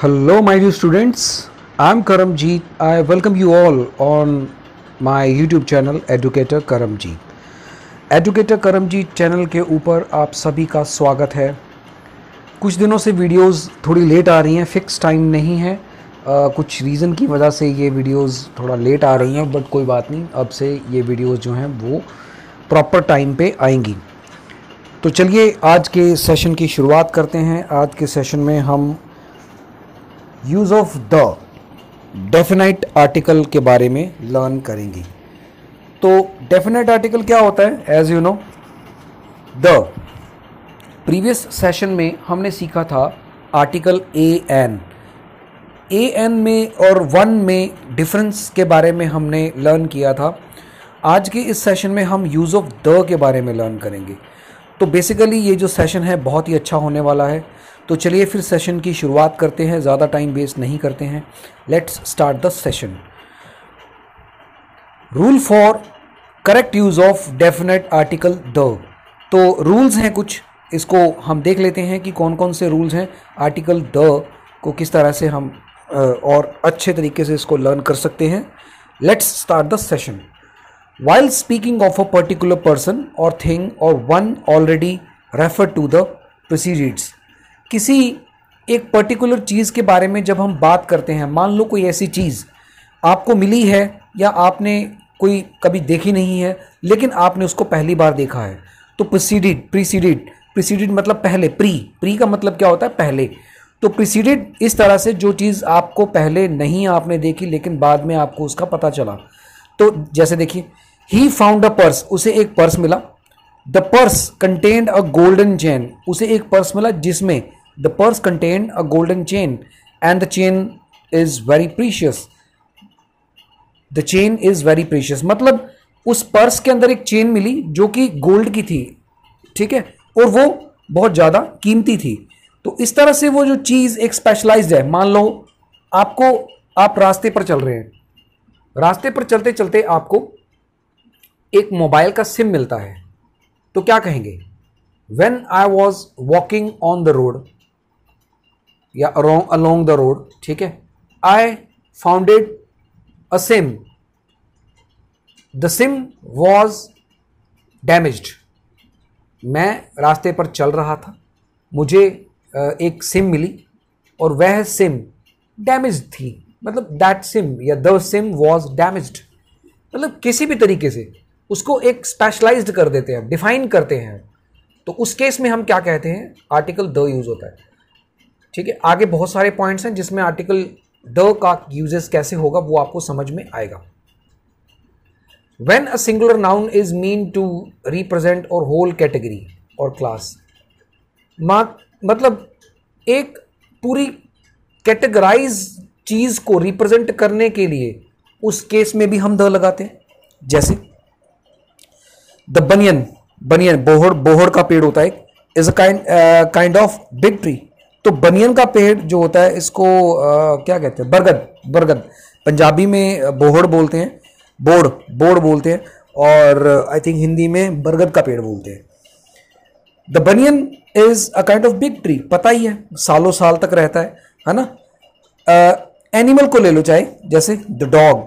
Hello, my dear students. I'm Karamjeet. I welcome you all on my YouTube channel Educator Karamjeet. Educator Karamjeet channel के ऊपर आप सभी का स्वागत है कुछ दिनों से वीडियोस थोड़ी लेट आ रही हैं फिक्स टाइम नहीं है आ, कुछ रीज़न की वजह से ये वीडियोस थोड़ा लेट आ रही हैं बट कोई बात नहीं अब से ये वीडियोस जो हैं वो प्रॉपर टाइम पे आएंगी तो चलिए आज के सेशन की शुरुआत करते हैं आज के सेशन में हम use of the definite article के बारे में लर्न करेंगी तो डेफिनेट आर्टिकल क्या होता है as you know the previous session में हमने सीखा था article a an a an में और वन में डिफरेंस के बारे में हमने लर्न किया था आज के इस सेशन में हम यूज़ ऑफ द के बारे में लर्न करेंगे तो बेसिकली ये जो सेशन है बहुत ही अच्छा होने वाला है तो चलिए फिर सेशन की शुरुआत करते हैं ज़्यादा टाइम वेस्ट नहीं करते हैं let's start the session rule for correct use of definite article the तो रूल्स हैं कुछ इसको हम देख लेते हैं कि कौन कौन से रूल्स हैं आर्टिकल द को किस तरह से हम और अच्छे तरीके से इसको लर्न कर सकते हैं let's start the session while speaking of a particular person और थिंग और one already refer to the precedes किसी एक पर्टिकुलर चीज़ के बारे में जब हम बात करते हैं मान लो कोई ऐसी चीज़ आपको मिली है या आपने कोई कभी देखी नहीं है लेकिन आपने उसको पहली बार देखा है तो प्रिसीडिड प्रिसीडिड प्रिसीडिड मतलब पहले प्री प्री का मतलब क्या होता है पहले तो प्रिसीडिड इस तरह से जो चीज़ आपको पहले नहीं आपने देखी लेकिन बाद में आपको उसका पता चला तो जैसे देखिए ही फाउंड अ पर्स उसे एक पर्स मिला the purse contained a golden chain उसे एक पर्स मिला जिसमें The purse contained a golden chain, and the chain is very precious. The chain is very precious मतलब उस पर्स के अंदर एक चेन मिली जो कि गोल्ड की थी ठीक है और वो बहुत ज़्यादा कीमती थी तो इस तरह से वो जो चीज़ एक स्पेशलाइज्ड है मान लो आपको आप रास्ते पर चल रहे हैं रास्ते पर चलते चलते आपको एक मोबाइल का सिम मिलता है तो क्या कहेंगे when I was walking on the road या अलोंग अलोंग द रोड ठीक है I founded a sim the sim was damaged मैं रास्ते पर चल रहा था मुझे एक सिम मिली और वह सिम डैमेज थी मतलब दैट सिम या द सिम वॉज डैमेज्ड मतलब किसी भी तरीके से उसको एक स्पेशलाइज्ड कर देते हैं डिफाइन करते हैं तो उस केस में हम क्या कहते हैं आर्टिकल द यूज़ होता है ठीक है आगे बहुत सारे पॉइंट्स हैं जिसमें आर्टिकल द का यूजेस कैसे होगा वो आपको समझ में आएगा when a singular noun is meant to represent और होल कैटेगरी और क्लास मतलब एक पूरी कैटेगराइज चीज़ को रिप्रेजेंट करने के लिए उस केस में भी हम द लगाते हैं जैसे द बनियन बनियन बोहड़ बोहड़ का पेड़ होता है is a kind kind of big tree तो बनियन का पेड़ जो होता है इसको आ, क्या कहते हैं बरगद बरगद पंजाबी में बोहड़ बोलते हैं बोड़ बोड़ बोलते हैं और आई थिंक हिंदी में बरगद का पेड़ बोलते हैं the banyan is a kind of big tree पता ही है सालों साल तक रहता है है ना एनिमल uh, को ले लो चाहे जैसे the dog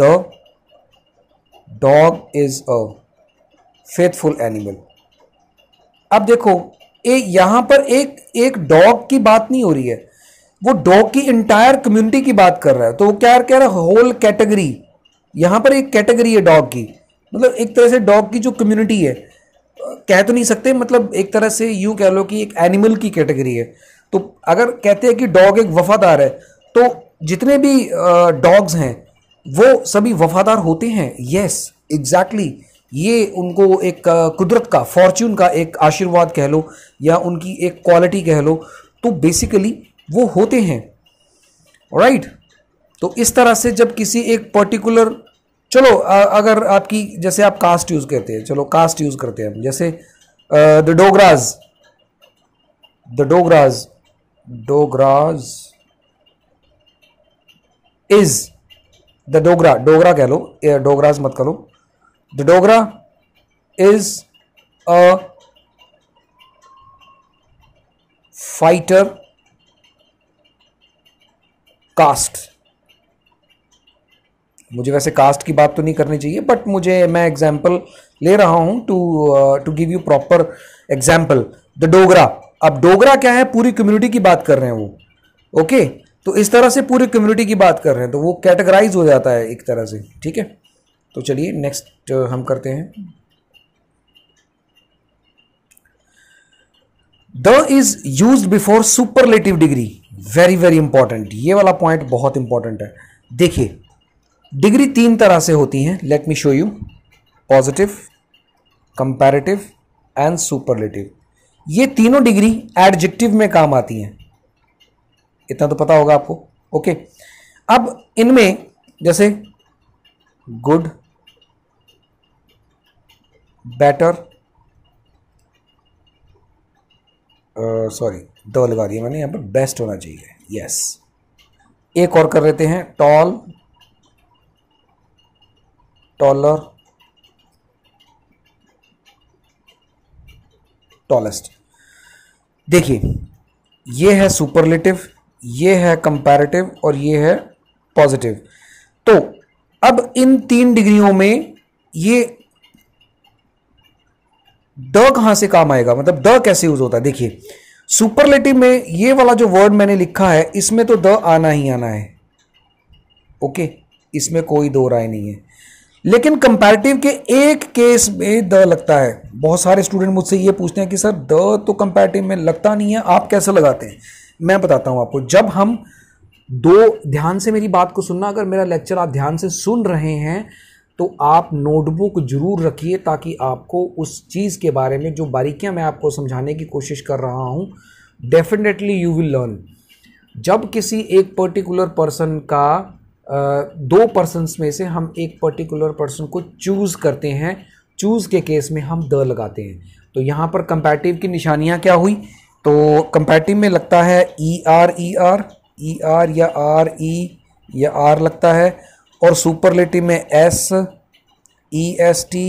the dog is a faithful animal अब देखो एक यहाँ पर एक एक डॉग की बात नहीं हो रही है वो डॉग की इंटायर कम्युनिटी की बात कर रहा है तो वो क्या कह रहा है होल कैटेगरी यहाँ पर एक कैटेगरी है डॉग की मतलब एक तरह से डॉग की जो कम्युनिटी है कह तो नहीं सकते मतलब एक तरह से यू कह लो कि एक एनिमल की कैटेगरी है तो अगर कहते हैं कि डॉग एक वफादार है तो जितने भी डॉग्स हैं वो सभी वफादार होते हैं यस एग्जैक्टली exactly. ये उनको एक कुदरत का फॉर्च्यून का एक आशीर्वाद कह लो या उनकी एक क्वालिटी कह लो तो बेसिकली वो होते हैं राइट right? तो इस तरह से जब किसी एक पर्टिकुलर चलो अगर आपकी जैसे आप कास्ट यूज़ करते हैं चलो कास्ट यूज़ करते हैं हम जैसे the Dogras the Dogras Dogras is the Dogra Dogra कह लो डोगराज मत कह लो The dogra is a fighter caste मुझे वैसे कास्ट की बात तो नहीं करनी चाहिए बट मुझे मैं एग्जाम्पल ले रहा हूं to to give you proper example the Dogra अब डोगरा क्या है पूरी कम्युनिटी की बात कर रहे हैं वो ओके okay? तो इस तरह से पूरी कम्युनिटी की बात कर रहे हैं तो वो कैटेगराइज हो जाता है एक तरह से ठीक है तो चलिए नेक्स्ट हम करते हैं the is use before superlative degree very very important ये वाला पॉइंट बहुत इंपॉर्टेंट है देखिए डिग्री तीन तरह से होती हैं let me show you positive comparative and superlative ये तीनों डिग्री एडजेक्टिव में काम आती हैं इतना तो पता होगा आपको ओके okay. अब इनमें जैसे good better sorry uh, the लगा दिया मैंने यहाँ पर बेस्ट होना चाहिए यस एक और कर लेते हैं टॉल टॉलर टॉलेस्ट देखिए ये है सुपरलेटिव ये है कंपैरेटिव और ये है पॉजिटिव तो अब इन तीन डिग्रियों में ये ड कहां से काम आएगा मतलब ड कैसे यूज होता है देखिए सुपरलेटिव में ये वाला जो वर्ड मैंने लिखा है इसमें तो द आना ही आना है ओके इसमें कोई दो राय नहीं है लेकिन कंपैरेटिव के एक केस में द लगता है बहुत सारे स्टूडेंट मुझसे ये पूछते हैं कि सर द तो कंपैरेटिव में लगता नहीं है आप कैसे लगाते हैं मैं बताता हूं आपको जब हम दो ध्यान से मेरी बात को सुनना अगर मेरा लेक्चर आप ध्यान से सुन रहे हैं तो आप नोटबुक जरूर रखिए ताकि आपको उस चीज़ के बारे में जो बारीकियां मैं आपको समझाने की कोशिश कर रहा हूँ डेफिनेटली यू विल लर्न जब किसी एक पर्टिकुलर पर्सन का दो पर्सनस में से हम एक पर्टिकुलर पर्सन को चूज़ करते हैं चूज़ के केस में हम द लगाते हैं तो यहाँ पर कंपैटिव की निशानियाँ क्या हुई तो कंपैटिव में लगता है E R E R E R या आर ई e या आर लगता है और सुपरलेटिव में एस ई एस टी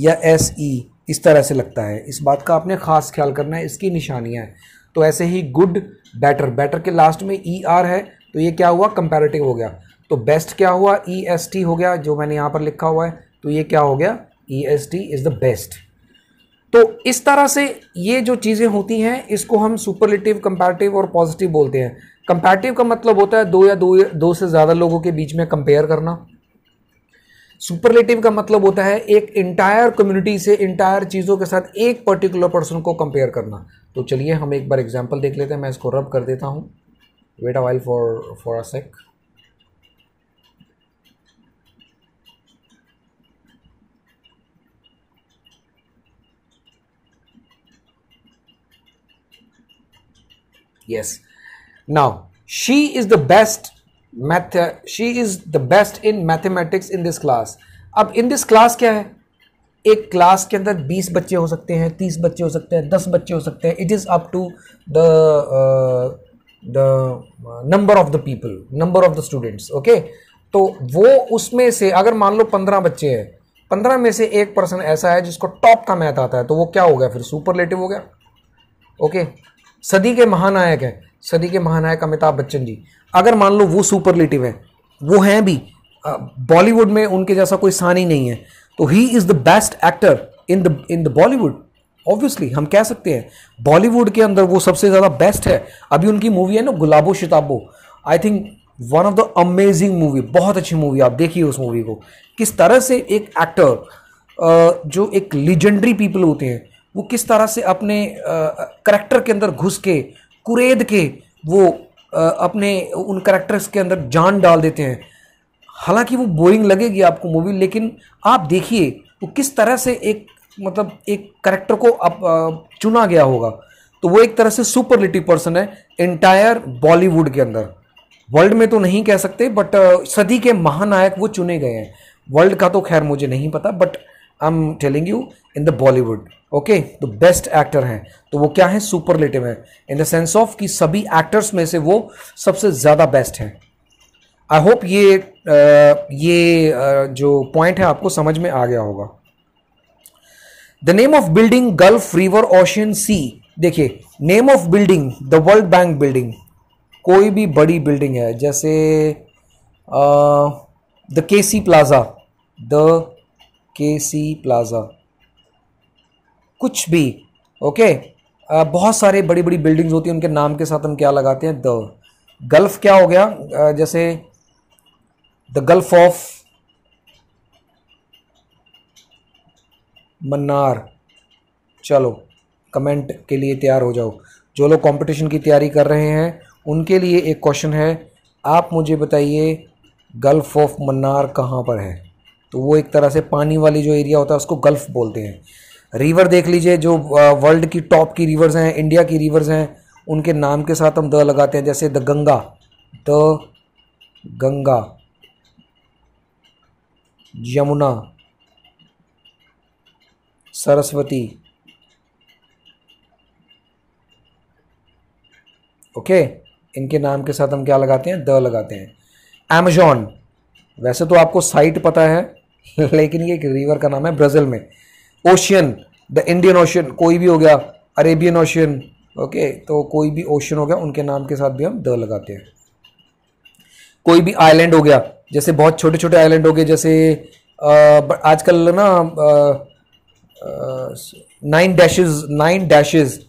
या एस ई इस तरह से लगता है इस बात का आपने खास ख्याल करना है इसकी निशानियाँ हैं तो ऐसे ही गुड बेटर बेटर के लास्ट में ई e आर है तो ये क्या हुआ कंपेरेटिव हो गया तो बेस्ट क्या हुआ ई एस टी हो गया जो मैंने यहाँ पर लिखा हुआ है तो ये क्या हो गया E S T is the best तो इस तरह से ये जो चीज़ें होती हैं इसको हम सुपरलेटिव कंपेरेटिव और पॉजिटिव बोलते हैं कंपैटिव का मतलब होता है दो या दो या दो से ज़्यादा लोगों के बीच में कंपेयर करना सुपरलेटिव का मतलब होता है एक इंटायर कम्युनिटी से इंटायर चीज़ों के साथ एक पर्टिकुलर पर्सन को कंपेयर करना तो चलिए हम एक बार एग्जांपल देख लेते हैं मैं इसको रब कर देता हूं wait a while for for a sec yes yes. Now she is the best math she is the best in mathematics in this class अब इन दिस क्लास क्या है एक क्लास के अंदर 20 बच्चे हो सकते हैं 30 बच्चे हो सकते हैं 10 बच्चे हो सकते हैं it is up to the the number of the people number of the students okay तो वो उसमें से अगर मान लो पंद्रह बच्चे हैं पंद्रह में से एक पर्सन ऐसा है जिसको टॉप का मैथ आता है तो वो क्या हो गया फिर सुपरलेटिव हो गया ओके सदी के महानायक है सदी के महानायक अमिताभ बच्चन जी अगर मान लो वो सुपरलेटिव है वो हैं भी बॉलीवुड में उनके जैसा कोई सानी ही नहीं है तो he is the best actor in the in the Bollywood obviously हम कह सकते हैं बॉलीवुड के अंदर वो सबसे ज़्यादा बेस्ट है अभी उनकी मूवी है ना Gulabo Sitabo I think one of the amazing movie बहुत अच्छी मूवी आप देखिए उस मूवी को किस तरह से एक एक्टर जो एक लीजेंडरी पीपल होते हैं वो किस तरह से अपने करेक्टर के अंदर घुस के कुरेद के वो अपने उन करेक्टर्स के अंदर जान डाल देते हैं हालांकि वो बोरिंग लगेगी आपको मूवी लेकिन आप देखिए वो किस तरह से एक मतलब एक करेक्टर को अप, चुना गया होगा तो वो एक तरह से लिटी पर्सन है एंटायर बॉलीवुड के अंदर वर्ल्ड में तो नहीं कह सकते बट सदी के महानायक वो चुने गए हैं वर्ल्ड का तो खैर मुझे नहीं पता but I am telling you in the Bollywood okay तो बेस्ट एक्टर हैं तो वो क्या है सुपरलेटिव है इन द सेंस ऑफ कि सभी एक्टर्स में से वो सबसे ज़्यादा बेस्ट हैं आई होप ये आ, ये आ, जो पॉइंट है आपको समझ में आ गया होगा the name of building gulf river ocean sea देखिए name of building the world bank building कोई भी बड़ी बिल्डिंग है जैसे द के सी प्लाजा द के सी प्लाज़ा कुछ भी ओके आ, बहुत सारे बड़ी बड़ी बिल्डिंग्स होती हैं उनके नाम के साथ हम क्या लगाते हैं द गल्फ क्या हो गया आ, जैसे द गल्फ ऑफ मन्नार चलो कमेंट के लिए तैयार हो जाओ जो लोग कंपटीशन की तैयारी कर रहे हैं उनके लिए एक क्वेश्चन है आप मुझे बताइए गल्फ ऑफ मन्नार कहाँ पर है तो वो एक तरह से पानी वाली जो एरिया होता है उसको गल्फ बोलते हैं रिवर देख लीजिए जो वर्ल्ड की टॉप की रिवर्स हैं इंडिया की रिवर्स हैं उनके नाम के साथ हम द लगाते हैं जैसे the Ganga the Ganga Yamuna Saraswati okay इनके नाम के साथ हम क्या लगाते हैं द लगाते हैं एमेजॉन वैसे तो आपको साइट पता है लेकिन ये एक रिवर का नाम है ब्राज़ील में ओशियन द इंडियन ओशियन कोई भी हो गया अरेबियन ओशियन ओके तो कोई भी ओशियन हो गया उनके नाम के साथ भी हम द लगाते हैं कोई भी आइलैंड हो गया जैसे बहुत छोटे छोटे आइलैंड हो गए जैसे आजकल ना nine dashes nine dashes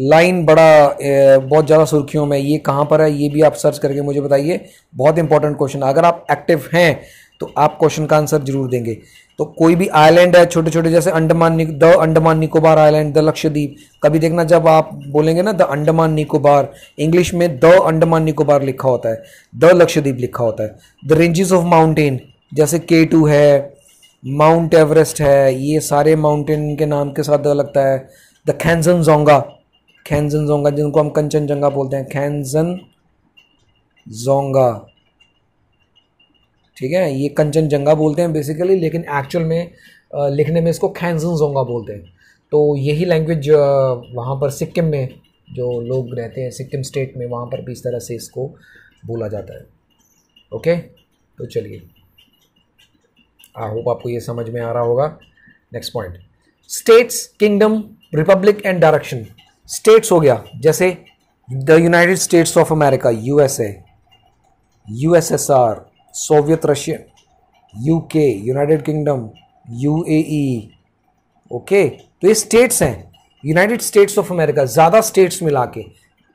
line बड़ा बहुत ज़्यादा सुर्खियों में ये कहाँ पर है ये भी आप सर्च करके मुझे बताइए बहुत इंपॉर्टेंट क्वेश्चन अगर आप एक्टिव हैं तो आप क्वेश्चन का आंसर जरूर देंगे तो कोई भी आइलैंड है छोटे छोटे जैसे Andaman the Andaman Nicobar island the Lakshadweep कभी देखना जब आप बोलेंगे ना द अंडमान निकोबार इंग्लिश में द अंडमान निकोबार लिखा होता है द लक्षद्वीप लिखा होता है द रेंजेस ऑफ माउंटेन जैसे के टू है माउंट एवरेस्ट है ये सारे माउंटेन के नाम के साथ लगता है द खैनजन जोंगा खैनजन जोंगा जिनको हम कंचनजंगा बोलते हैं खैनजन जोंगा ठीक है ये कंचनजंगा बोलते हैं बेसिकली लेकिन एक्चुअल में लिखने में इसको खैनजन जोंगा बोलते हैं तो यही लैंग्वेज वहाँ पर सिक्किम में जो लोग रहते हैं सिक्किम स्टेट में वहाँ पर भी इस तरह से इसको बोला जाता है ओके तो चलिए आई होप आपको ये समझ में आ रहा होगा next point states kingdom republic and direction states हो गया जैसे the United States of America USA USSR Soviet Russia UK United Kingdom UAE okay तो ये स्टेट्स हैं यूनाइटेड स्टेट्स ऑफ अमेरिका ज़्यादा स्टेट्स मिला के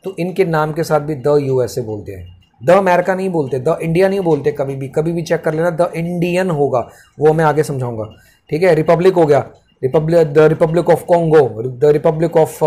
तो इनके नाम के साथ भी द यूएसए बोलते हैं द अमेरिका नहीं बोलते द इंडिया नहीं बोलते कभी भी कभी भी चेक कर लेना द इंडियन होगा वो मैं आगे समझाऊंगा ठीक है रिपब्लिक हो गया republic the republic of Congo the republic of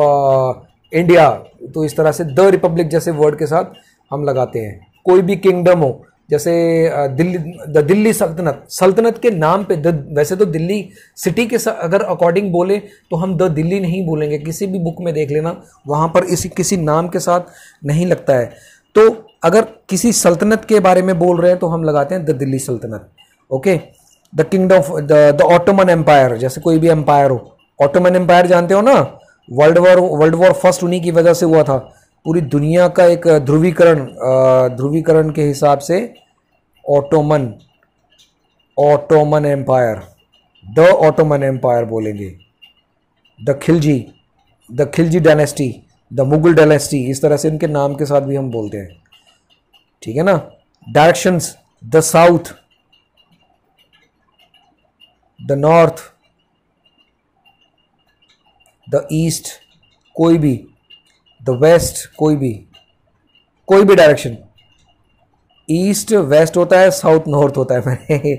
India तो इस तरह से द रिपब्लिक जैसे वर्ड के साथ हम लगाते हैं कोई भी किंगडम हो जैसे uh, दिल्ली द दिल्ली सल्तनत सल्तनत के नाम पे द वैसे तो दिल्ली सिटी के अगर अकॉर्डिंग बोले तो हम द दिल्ली नहीं बोलेंगे किसी भी बुक में देख लेना वहाँ पर इसी किसी नाम के साथ नहीं लगता है तो अगर किसी सल्तनत के बारे में बोल रहे हैं तो हम लगाते हैं द दिल्ली सल्तनत okay the kingdom of the Ottoman empire जैसे कोई भी एम्पायर हो ऑटोमन एम्पायर जानते हो ना world war world war first उन्हीं की वजह से हुआ था पूरी दुनिया का एक ध्रुवीकरण ध्रुवीकरण के हिसाब से Ottoman Ottoman empire the Ottoman empire बोलेंगे the Khilji the Khilji dynasty the Mughal dynasty इस तरह से इनके नाम के साथ भी हम बोलते हैं ठीक है ना directions the south the north the east कोई भी द वेस्ट कोई भी कोई भी डायरेक्शन ईस्ट वेस्ट होता है साउथ नॉर्थ होता है मैंने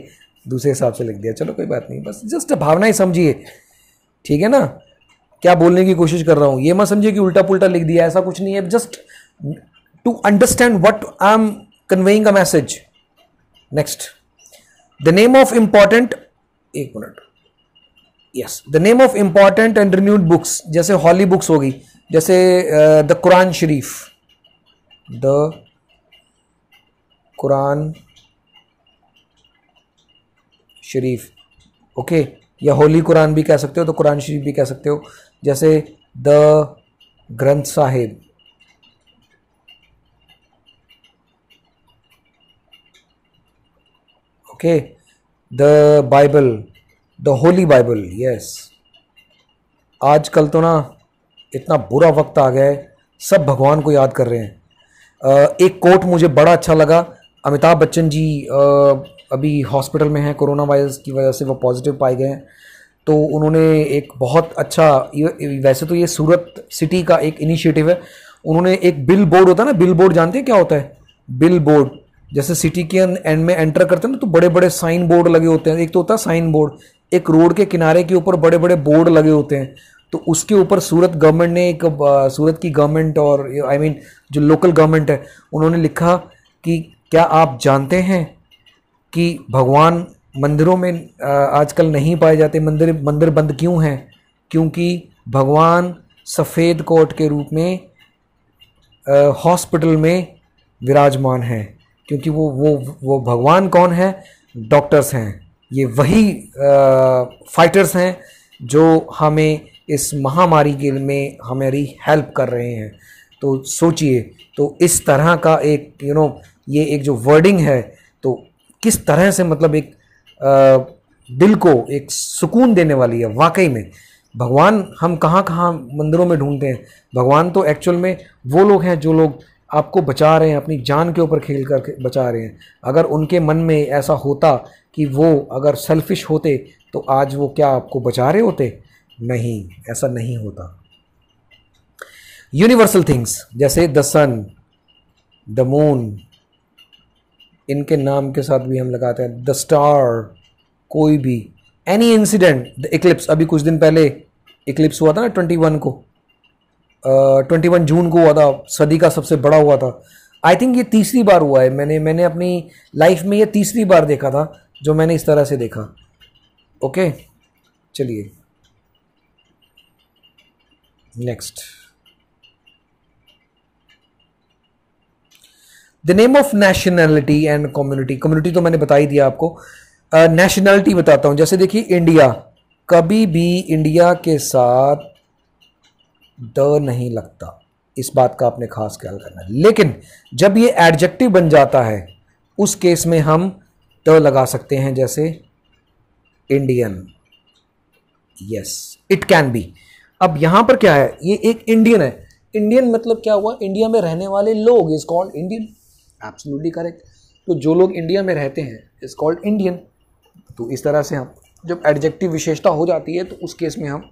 दूसरे हिसाब से लिख दिया चलो कोई बात नहीं बस जस्ट भावना ही समझिए ठीक है ना क्या बोलने की कोशिश कर रहा हूँ ये मत समझिए कि उल्टा पुल्टा लिख दिया ऐसा कुछ नहीं है just to understand what I am conveying a message next the name of important एक minute yes the name of important and renewed books जैसे हॉली बुक्स होगी जैसे the Quran Sharif the Quran Sharif okay या होली कुरान भी कह सकते हो तो कुरान शरीफ भी कह सकते हो जैसे the Granth Sahib okay okay. The Bible the holy Bible yes कल तो ना इतना बुरा वक्त आ गया है सब भगवान को याद कर रहे हैं एक कोट मुझे बड़ा अच्छा लगा अमिताभ बच्चन जी अभी हॉस्पिटल में हैं कोरोना वायरस की वजह से वो पॉजिटिव पाए गए हैं तो उन्होंने एक बहुत अच्छा वैसे तो ये सूरत सिटी का एक इनिशिएटिव है उन्होंने एक बिल बोर्ड होता है ना बिल बोर्ड जानते हैं क्या होता है बिल बोर्ड जैसे सिटी के एंड में एंटर करते हैं ना तो बड़े बड़े साइन बोर्ड लगे होते हैं एक तो होता है साइन बोर्ड एक रोड के किनारे के ऊपर बड़े बड़े बोर्ड लगे होते हैं तो उसके ऊपर सूरत गवर्नमेंट ने एक सूरत की गवर्नमेंट और आई I मीन mean, जो लोकल गवर्नमेंट है उन्होंने लिखा कि क्या आप जानते हैं कि भगवान मंदिरों में आजकल नहीं पाए जाते मंदिर मंदिर बंद क्यों हैं क्योंकि भगवान सफ़ेद कोट के रूप में हॉस्पिटल में विराजमान हैं क्योंकि वो वो वो भगवान कौन है डॉक्टर्स हैं ये वही आ, फाइटर्स हैं जो हमें इस महामारी के में हमारी हेल्प कर रहे हैं तो सोचिए तो इस तरह का एक यू you नो know, ये एक जो वर्डिंग है तो किस तरह से मतलब एक आ, दिल को एक सुकून देने वाली है वाकई में भगवान हम कहाँ कहाँ मंदिरों में ढूंढते हैं भगवान तो एक्चुअल में वो लोग हैं जो लोग आपको बचा रहे हैं अपनी जान के ऊपर खेल कर बचा रहे हैं अगर उनके मन में ऐसा होता कि वो अगर सेल्फिश होते तो आज वो क्या आपको बचा रहे होते नहीं ऐसा नहीं होता यूनिवर्सल थिंग्स जैसे द सन द मून इनके नाम के साथ भी हम लगाते हैं द स्टार कोई भी एनी इंसिडेंट द इक्लिप्स अभी कुछ दिन पहले इक्लिप्स हुआ था ना ट्वेंटी वन को ट्वेंटी वन जून को हुआ था सदी का सबसे बड़ा हुआ था आई थिंक ये तीसरी बार हुआ है मैंने मैंने अपनी लाइफ में ये तीसरी बार देखा था जो मैंने इस तरह से देखा ओके चलिए next the name of nationality and community community तो मैंने बता ही दिया आपको नेशनैलिटी uh, बताता हूं जैसे देखिए इंडिया कभी भी इंडिया के साथ द नहीं लगता इस बात का आपने खास ख्याल करना है लेकिन जब ये एडजेक्टिव बन जाता है उस केस में हम द लगा सकते हैं जैसे Indian yes it can be अब यहाँ पर क्या है ये एक इंडियन है इंडियन मतलब क्या हुआ इंडिया में रहने वाले लोग is called Indian absolutely correct तो जो लोग इंडिया में रहते हैं इज कॉल्ड इंडियन तो इस तरह से हम जब एडजेक्टिव विशेषता हो जाती है तो उस केस में हम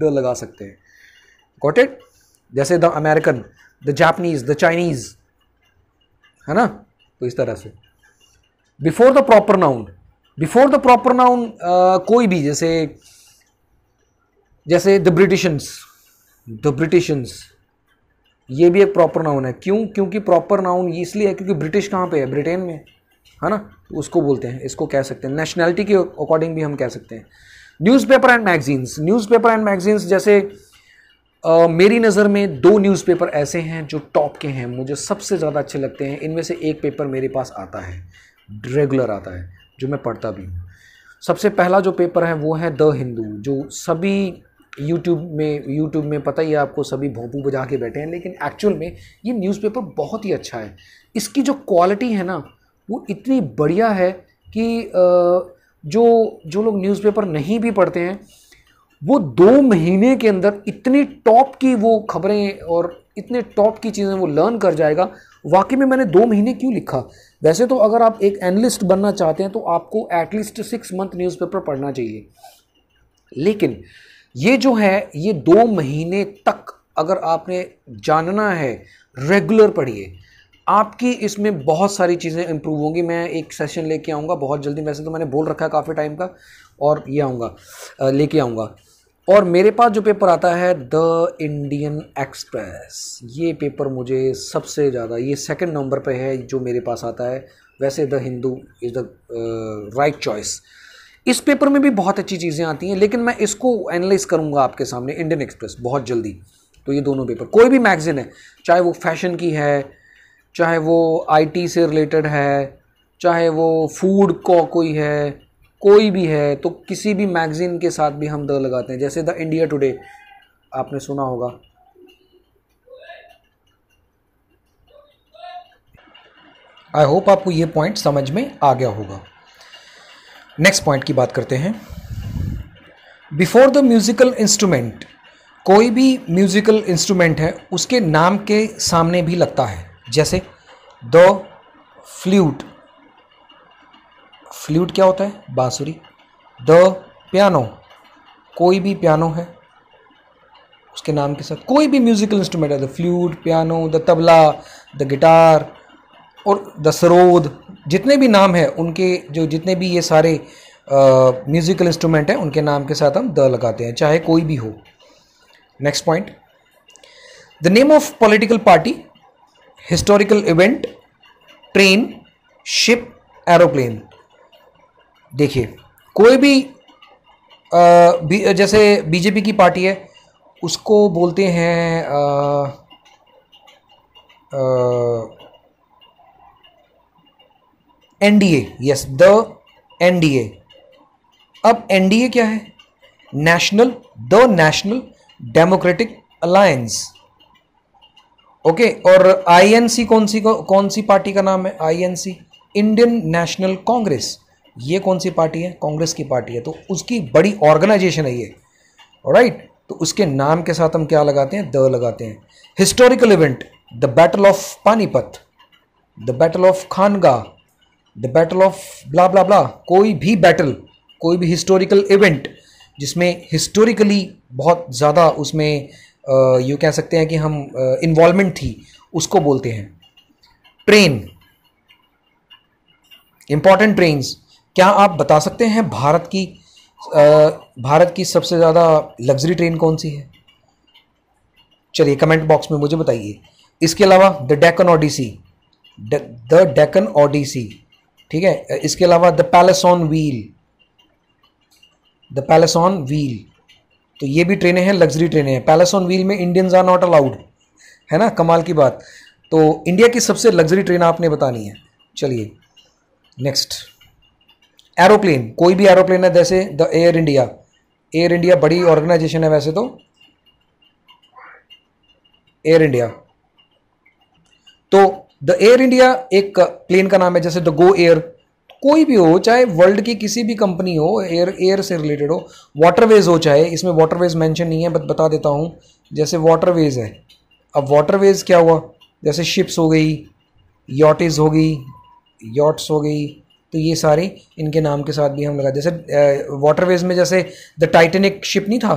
द लगा सकते हैं गॉट इट जैसे the American the Japanese the Chinese है ना तो इस तरह से before the proper noun before the proper noun कोई भी जैसे जैसे द ब्रिटिशंस द ब्रिटिशंस ये भी एक प्रॉपर नाउन है क्यों क्योंकि प्रॉपर नाउन ये इसलिए है क्योंकि ब्रिटिश कहाँ पे है ब्रिटेन में है ना तो उसको बोलते हैं इसको कह सकते हैं नेशनैलिटी के अकॉर्डिंग भी हम कह सकते हैं newspaper and magazines newspaper and magazines जैसे मेरी नज़र में दो न्यूज़पेपर ऐसे हैं जो टॉप के हैं मुझे सबसे ज़्यादा अच्छे लगते हैं इनमें से एक पेपर मेरे पास आता है रेगुलर आता है जो मैं पढ़ता भी हूँ सबसे पहला जो पेपर है वो है द हिंदू जो सभी यूट्यूब में यूट्यूब में पता ही है आपको सभी भोंपू बजा के बैठे हैं लेकिन एक्चुअल में ये न्यूज़पेपर बहुत ही अच्छा है इसकी जो क्वालिटी है ना वो इतनी बढ़िया है कि जो जो लोग न्यूज़पेपर नहीं भी पढ़ते हैं वो दो महीने के अंदर इतनी टॉप की वो खबरें और इतने टॉप की चीज़ें वो लर्न कर जाएगा वाकई में मैंने दो महीने क्यों लिखा वैसे तो अगर आप एक एनालिस्ट बनना चाहते हैं तो आपको एटलीस्ट सिक्स मंथ न्यूज़पेपर पढ़ना चाहिए लेकिन ये जो है ये दो महीने तक अगर आपने जानना है रेगुलर पढ़िए आपकी इसमें बहुत सारी चीज़ें इम्प्रूव होंगी मैं एक सेशन लेके आऊँगा बहुत जल्दी वैसे तो मैंने बोल रखा है काफ़ी टाइम का और ये आऊँगा लेके आऊँगा और मेरे पास जो पेपर आता है द इंडियन एक्सप्रेस ये पेपर मुझे सबसे ज़्यादा ये सेकंड नंबर पे है जो मेरे पास आता है वैसे the Hindu is the right choice इस पेपर में भी बहुत अच्छी चीज़ें आती हैं लेकिन मैं इसको एनालाइज करूँगा आपके सामने इंडियन एक्सप्रेस बहुत जल्दी तो ये दोनों पेपर कोई भी मैगज़ीन है चाहे वो फैशन की है चाहे वो आईटी से रिलेटेड है चाहे वो फूड को कोई है कोई भी है तो किसी भी मैगज़ीन के साथ भी हम द लगाते हैं जैसे द इंडिया टुडे आपने सुना होगा आई होप आपको ये पॉइंट समझ में आ गया होगा नेक्स्ट पॉइंट की बात करते हैं बिफोर द म्यूज़िकल इंस्ट्रूमेंट कोई भी म्यूज़िकल इंस्ट्रूमेंट है उसके नाम के सामने भी लगता है जैसे द फ्लूट फ्लूट क्या होता है बांसुरी द पियानो कोई भी पियानो है उसके नाम के साथ कोई भी म्यूजिकल इंस्ट्रूमेंट है the flute piano the tabla the guitar और द सरोद जितने भी नाम है उनके जो जितने भी ये सारे म्यूजिकल इंस्ट्रूमेंट हैं उनके नाम के साथ हम द लगाते हैं चाहे कोई भी हो next point the name of political party historical event train ship aeroplane देखिए कोई भी, आ, भी जैसे बीजेपी की पार्टी है उसको बोलते हैं NDA N D A yes the N D A अब एन डी ए क्या है national the national democratic alliance okay और आईएनसी कौन सी कौन सी पार्टी का नाम है आईएनसी इंडियन नेशनल कांग्रेस ये कौन सी पार्टी है कांग्रेस की पार्टी है तो उसकी बड़ी ऑर्गेनाइजेशन है ये राइट तो उसके नाम के साथ हम क्या लगाते हैं द लगाते हैं historical event the battle of Panipat the battle of Khanwa the battle of blah blah blah कोई भी बैटल कोई भी हिस्टोरिकल इवेंट जिसमें हिस्टोरिकली बहुत ज़्यादा उसमें यू कह सकते हैं कि हम इन्वॉल्वमेंट थी उसको बोलते हैं ट्रेन इंपॉर्टेंट ट्रेन्स क्या आप बता सकते हैं भारत की भारत की सबसे ज़्यादा लग्जरी ट्रेन कौन सी है चलिए कमेंट बॉक्स में मुझे बताइए इसके अलावा the Deccan odyssey the Deccan odyssey ठीक है इसके अलावा the palace on wheel the palace on wheel तो ये भी ट्रेनें हैं लग्जरी ट्रेनें हैं पैलेस ऑन व्हील में इंडियंस आर नॉट अलाउड है ना कमाल की बात तो इंडिया की सबसे लग्जरी ट्रेन आपने बतानी है चलिए नेक्स्ट एरोप्लेन कोई भी एरोप्लेन है जैसे the air India air India बड़ी ऑर्गेनाइजेशन है वैसे तो एयर इंडिया तो द एयर इंडिया एक प्लेन का नाम है जैसे द गो एयर कोई भी हो चाहे वर्ल्ड की किसी भी कंपनी हो एयर एयर से रिलेटेड हो वाटरवेज हो चाहे इसमें वाटरवेज मेंशन नहीं है बट बता देता हूँ जैसे वाटरवेज है अब वाटरवेज क्या हुआ जैसे शिप्स हो गई यॉटिज हो गई यॉट्स हो गई तो ये सारे इनके नाम के साथ भी हम लगा जैसे वाटरवेज में जैसे द टाइटेनिक शिप नहीं था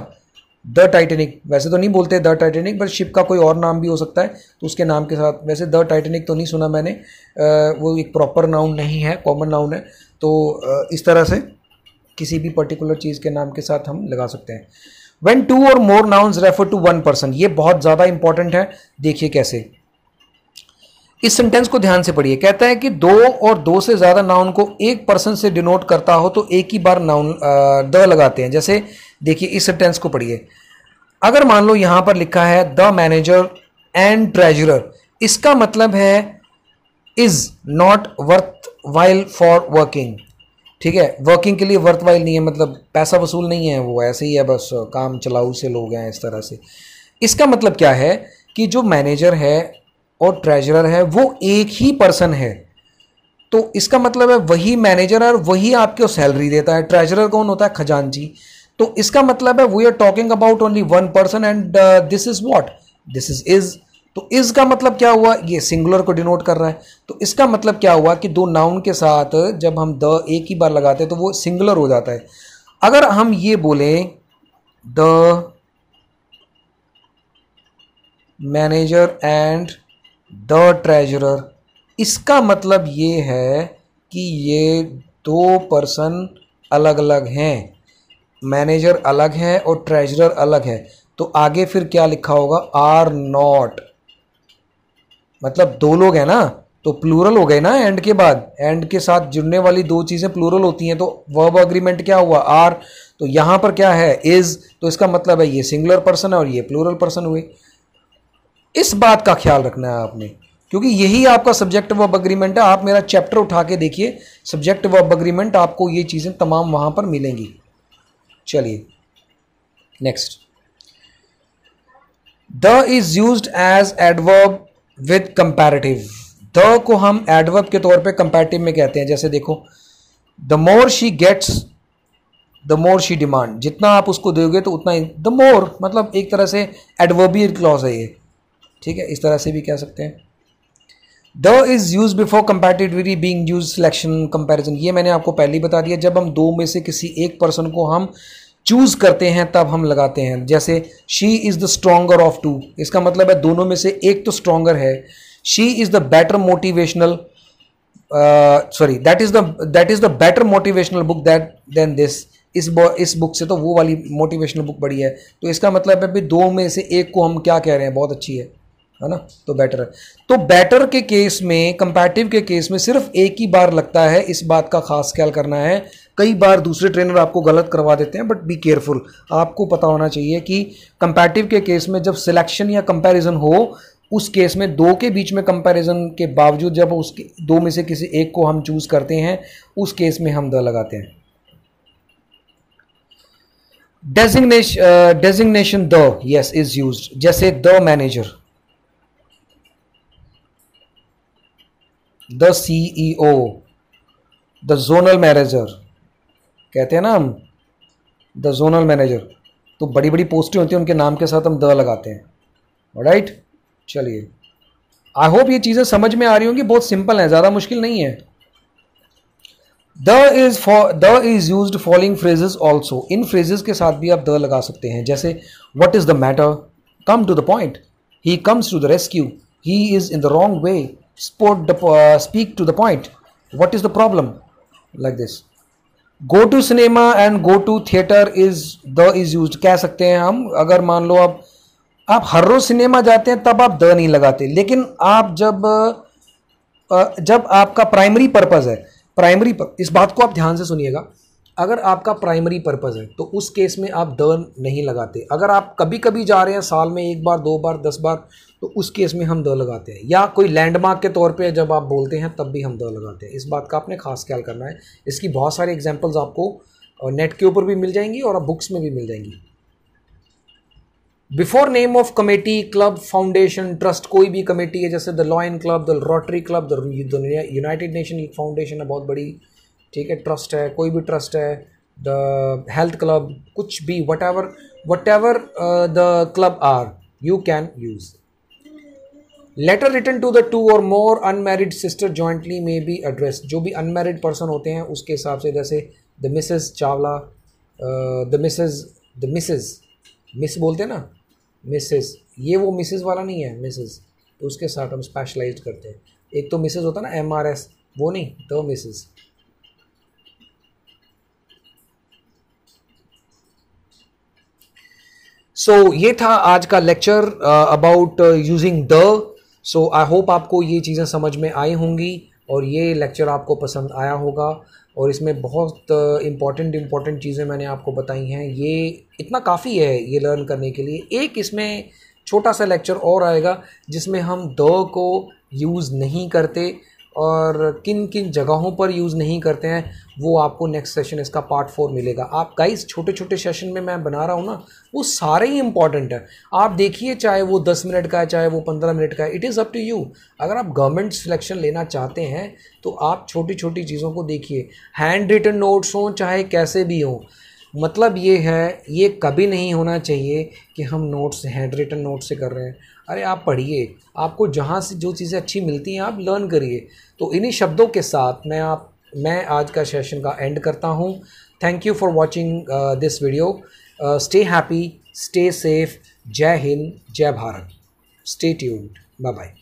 द टाइटेनिक वैसे तो नहीं बोलते द टाइटेनिक बट शिप का कोई और नाम भी हो सकता है तो उसके नाम के साथ वैसे द टाइटेनिक तो नहीं सुना मैंने वो एक प्रॉपर नाउन नहीं है कॉमन नाउन है तो इस तरह से किसी भी पर्टिकुलर चीज़ के नाम के साथ हम लगा सकते हैं वेन टू और more nouns refer to one person ये बहुत ज़्यादा इंपॉर्टेंट है देखिए कैसे इस सेंटेंस को ध्यान से पढ़िए कहता है कि दो और दो से ज़्यादा नाउन को एक पर्सन से डिनोट करता हो तो एक ही बार नाउन द लगाते हैं जैसे देखिए इस सेंटेंस को पढ़िए अगर मान लो यहां पर लिखा है द मैनेजर एंड ट्रेजरर इसका मतलब है is not worth while for working ठीक है वर्किंग के लिए वर्थ वाइल नहीं है मतलब पैसा वसूल नहीं है वो ऐसे ही है बस काम चलाऊ से लोग हैं इस तरह से इसका मतलब क्या है कि जो मैनेजर है और ट्रेजरर है वो एक ही पर्सन है तो इसका मतलब है वही मैनेजर और वही आपको सैलरी देता है ट्रेजरर कौन होता है खजान जी तो इसका मतलब है we are talking about only one person and this is what this is is तो इज का मतलब क्या हुआ ये सिंगुलर को डिनोट कर रहा है तो इसका मतलब क्या हुआ कि दो नाउन के साथ जब हम द एक ही बार लगाते हैं तो वो सिंगुलर हो जाता है अगर हम ये बोलें the manager and the treasurer इसका मतलब ये है कि ये दो पर्सन अलग अलग हैं मैनेजर अलग है और ट्रेजरर अलग है तो आगे फिर क्या लिखा होगा आर नॉट मतलब दो लोग हैं ना तो प्लूरल हो गए ना एंड के बाद एंड के साथ जुड़ने वाली दो चीज़ें प्लूरल होती हैं तो वर्ब अग्रीमेंट क्या हुआ आर तो यहाँ पर क्या है इज़ तो इसका मतलब है ये सिंगुलर पर्सन है और ये प्लूरल पर्सन हुए इस बात का ख्याल रखना है आपने क्योंकि यही आपका सब्जेक्ट ऑफ अग्रीमेंट है आप मेरा चैप्टर उठा के देखिए सब्जेक्ट ऑफ अग्रीमेंट आपको ये चीज़ें तमाम वहाँ पर मिलेंगी चलिए next the is use as adverb with comparative the को हम एडवर्ब के तौर पे कंपेरेटिव में कहते हैं जैसे देखो the more she gets the more she demand जितना आप उसको दोगे तो उतना ही द मोर मतलब एक तरह से एडवर्बियर क्लॉज है ये ठीक है इस तरह से भी कह सकते हैं the is use before competitively being use selection comparison ये मैंने आपको पहले ही बता दिया जब हम दो में से किसी एक पर्सन को हम चूज करते हैं तब हम लगाते हैं जैसे she is the stronger of two इसका मतलब है दोनों में से एक तो स्ट्रोंगर है she is the better motivational sorry that is the that is the better motivational book that then this इस इस बुक से तो वो वाली मोटिवेशनल बुक बड़ी है तो इसका मतलब है भी दो में से एक को हम क्या कह रहे हैं बहुत अच्छी है है ना तो बेटर है तो बेटर के केस में कंपैटिव के केस में सिर्फ एक ही बार लगता है इस बात का खास ख्याल करना है कई बार दूसरे ट्रेनर आपको गलत करवा देते हैं बट बी केयरफुल आपको पता होना चाहिए कि कंपैटिव के केस में जब सिलेक्शन या कंपैरिजन हो उस केस में दो के बीच में कंपैरिजन के बावजूद जब उसके दो में से किसी एक को हम चूज़ करते हैं उस केस में हम द लगाते हैं designation designation the yes is use जैसे the manager the C E O the zonal manager कहते हैं ना हम द जोनल मैनेजर तो बड़ी बड़ी पोस्टें होती हैं उनके नाम के साथ हम द लगाते हैं राइट चलिए आई होप ये चीज़ें समझ में आ रही होंगी बहुत सिंपल हैं ज़्यादा मुश्किल नहीं है the is for the is use following phrases also in phrases के साथ भी आप द लगा सकते हैं जैसे what is the matter come to the point he comes to the rescue he is in the wrong way the, uh, speak to the point what is the problem like this go to cinema and go to theatre is the is use कह सकते हैं हम अगर मान लो आप आप हर रोज cinema जाते हैं तब आप द नहीं लगाते लेकिन आप जब जब आपका प्राइमरी पर्पज़ है प्राइमरी पर इस बात को आप ध्यान से सुनिएगा अगर आपका प्राइमरी पर्पज़ है तो उस केस में आप द नहीं लगाते अगर आप कभी कभी जा रहे हैं साल में एक बार दो बार दस बार तो उस केस में हम द लगाते हैं या कोई लैंडमार्क के तौर पे जब आप बोलते हैं तब भी हम द लगाते हैं इस बात का आपने खास ख्याल करना है इसकी बहुत सारी एग्जाम्पल्स आपको नेट के ऊपर भी मिल जाएंगी और आप बुक्स में भी मिल जाएंगी before name of committee club foundation trust कोई भी कमेटी है जैसे the lion club the rotary club the united nation foundation है बहुत बड़ी ठीक है ट्रस्ट है कोई भी ट्रस्ट है द हेल्थ क्लब कुछ भी whatever whatever the club are you can use letter return to the two और more unmarried sister jointly may be address जो भी अनमेरिड पर्सन होते हैं उसके हिसाब से जैसे the Mrs Chawla the Mrs the Mrs miss बोलते हैं ना मिसेज ये वो मिसेज वाला नहीं है मिसेज तो उसके साथ हम स्पेशलाइज करते हैं एक तो मिसेज होता है ना एम आर एस वो नहीं द मिसेज सो ये था आज का lecture about using the so I hope आपको ये चीज़ें समझ में आई होंगी और ये लेक्चर आपको पसंद आया होगा और इसमें बहुत इम्पॉर्टेंट uh, इम्पॉर्टेंट चीज़ें मैंने आपको बताई हैं ये इतना काफ़ी है ये लर्न करने के लिए एक इसमें छोटा सा लेक्चर और आएगा जिसमें हम द को यूज़ नहीं करते और किन किन जगहों पर यूज़ नहीं करते हैं वो आपको नेक्स्ट सेशन इसका पार्ट फोर मिलेगा आप गाइस छोटे छोटे सेशन में मैं बना रहा हूँ ना वो सारे ही इंपॉर्टेंट है आप देखिए चाहे वो दस मिनट का है चाहे वो पंद्रह मिनट का है it is up to you अगर आप गवर्नमेंट सिलेक्शन लेना चाहते हैं तो आप छोटी छोटी चीज़ों को देखिए हैंड रिटन नोट्स हों चाहे कैसे भी हों मतलब ये है ये कभी नहीं होना चाहिए कि हम नोट्स हैंड रिटन नोट से कर रहे हैं अरे आप पढ़िए आपको जहाँ से जो चीज़ें अच्छी मिलती हैं आप लर्न करिए तो इन्हीं शब्दों के साथ मैं आप मैं आज का सेशन का एंड करता हूँ thank you for watching this video stay happy stay safe जय हिंद जय Bharat stay tuned bye bye